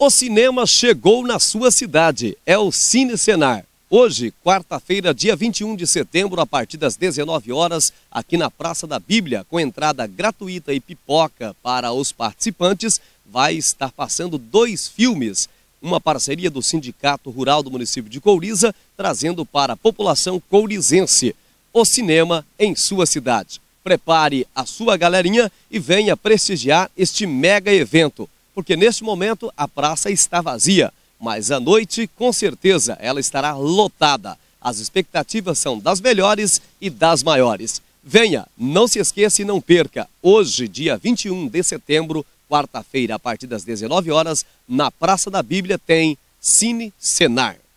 O cinema chegou na sua cidade. É o Cine Senar. Hoje, quarta-feira, dia 21 de setembro, a partir das 19 horas, aqui na Praça da Bíblia, com entrada gratuita e pipoca para os participantes, vai estar passando dois filmes. Uma parceria do Sindicato Rural do município de Couriza, trazendo para a população courizense o cinema em sua cidade. Prepare a sua galerinha e venha prestigiar este mega evento porque neste momento a praça está vazia, mas à noite, com certeza, ela estará lotada. As expectativas são das melhores e das maiores. Venha, não se esqueça e não perca. Hoje, dia 21 de setembro, quarta-feira, a partir das 19 horas, na Praça da Bíblia tem Cine Senar.